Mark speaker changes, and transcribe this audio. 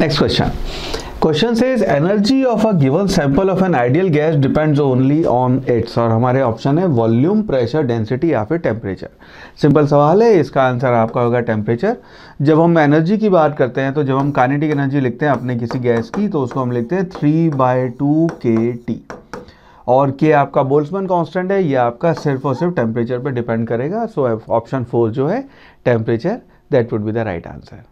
Speaker 1: next question question is energy of a given sample of an ideal gas depends only on its और हमारे option है volume pressure density या फिर temperature simple सवाल है इसका आंसर आपका होगा टेम्परेचर जब हम एनर्जी की बात करते हैं तो जब हम कानेटिक एनर्जी लिखते हैं अपने किसी गैस की तो उसको हम लिखते हैं three by two K T और के आपका बोल्समन कॉन्स्टेंट है यह आपका सिर्फ और सिर्फ टेम्परेचर पर डिपेंड करेगा सो ऑप्शन फोर जो है temperature that would be the right answer